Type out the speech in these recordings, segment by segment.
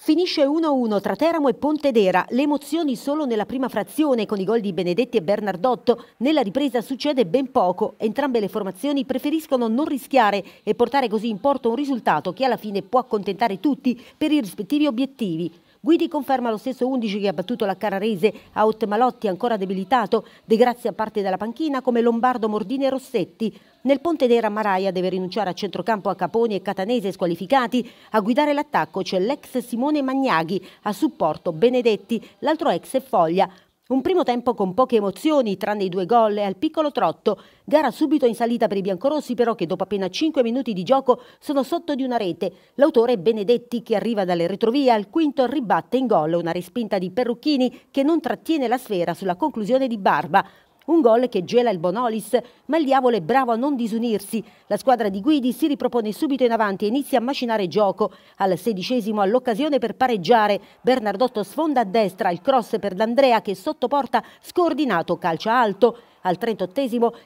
Finisce 1-1 tra Teramo e Pontedera, le emozioni solo nella prima frazione con i gol di Benedetti e Bernardotto, nella ripresa succede ben poco, entrambe le formazioni preferiscono non rischiare e portare così in porto un risultato che alla fine può accontentare tutti per i rispettivi obiettivi. Guidi conferma lo stesso 11 che ha battuto la Cararese a Ottmalotti, ancora debilitato, De Grazia parte dalla panchina come Lombardo, Mordini e Rossetti. Nel ponte Nera Maraia deve rinunciare a centrocampo a Caponi e Catanese squalificati. A guidare l'attacco c'è l'ex Simone Magnaghi, a supporto Benedetti, l'altro ex è Foglia. Un primo tempo con poche emozioni, tranne i due gol e al piccolo trotto. Gara subito in salita per i biancorossi, però che dopo appena 5 minuti di gioco sono sotto di una rete. L'autore Benedetti, che arriva dalle retrovie, al quinto ribatte in gol una respinta di Perrucchini che non trattiene la sfera sulla conclusione di Barba. Un gol che gela il Bonolis, ma il diavolo è bravo a non disunirsi. La squadra di Guidi si ripropone subito in avanti e inizia a macinare gioco. Al sedicesimo all'occasione per pareggiare, Bernardotto sfonda a destra il cross per D'Andrea che sottoporta scordinato calcia alto. Al 38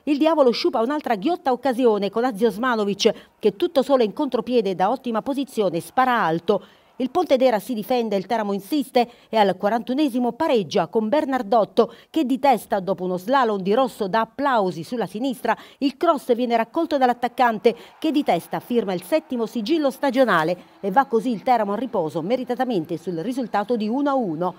il diavolo sciupa un'altra ghiotta occasione con Azio Smanovic che tutto solo in contropiede da ottima posizione spara alto. Il Pontedera si difende, il Teramo insiste e al 41esimo pareggia con Bernardotto che di testa dopo uno slalom di rosso da applausi sulla sinistra. Il cross viene raccolto dall'attaccante che di testa firma il settimo sigillo stagionale e va così il Teramo a riposo meritatamente sul risultato di 1-1.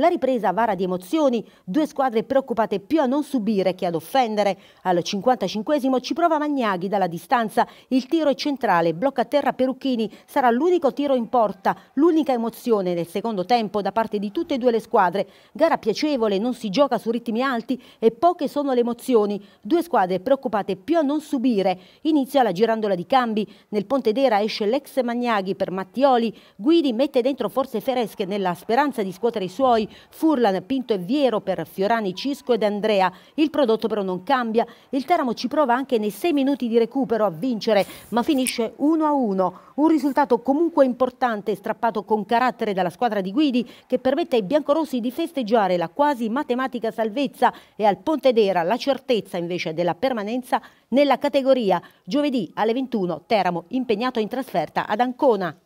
La ripresa vara di emozioni, due squadre preoccupate più a non subire che ad offendere. Al 55 ci prova Magnaghi dalla distanza, il tiro è centrale, blocca a terra Perucchini, sarà l'unico tiro in porta, l'unica emozione nel secondo tempo da parte di tutte e due le squadre. Gara piacevole, non si gioca su ritmi alti e poche sono le emozioni. Due squadre preoccupate più a non subire. Inizia la girandola di cambi, nel Pontedera esce l'ex Magnaghi per Mattioli, Guidi mette dentro forze fresche nella speranza di scuotere i suoi, Furlan, Pinto e Viero per Fiorani, Cisco ed Andrea. Il prodotto però non cambia, il Teramo ci prova anche nei sei minuti di recupero a vincere, ma finisce 1-1. Un risultato comunque importante, strappato con carattere dalla squadra di Guidi, che permette ai biancorossi di festeggiare la quasi matematica salvezza e al Pontedera la certezza invece della permanenza nella categoria. Giovedì alle 21 Teramo impegnato in trasferta ad Ancona.